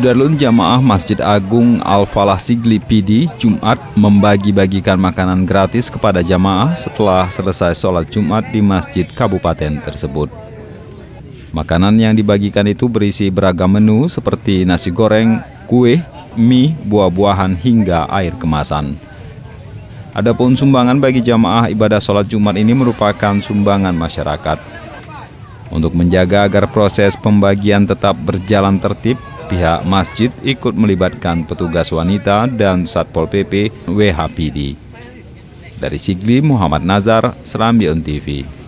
Darlun Jamaah Masjid Agung Al-Falah Sigli Pidi Jumat membagi-bagikan makanan gratis kepada jamaah setelah selesai sholat Jumat di masjid kabupaten tersebut. Makanan yang dibagikan itu berisi beragam menu seperti nasi goreng, kue, mie, buah-buahan hingga air kemasan. Adapun sumbangan bagi jamaah ibadah sholat Jumat ini merupakan sumbangan masyarakat. Untuk menjaga agar proses pembagian tetap berjalan tertib, pihak masjid ikut melibatkan petugas wanita dan Satpol PP WHPD. Dari Sigli Muhammad Nazar, Serambi TV.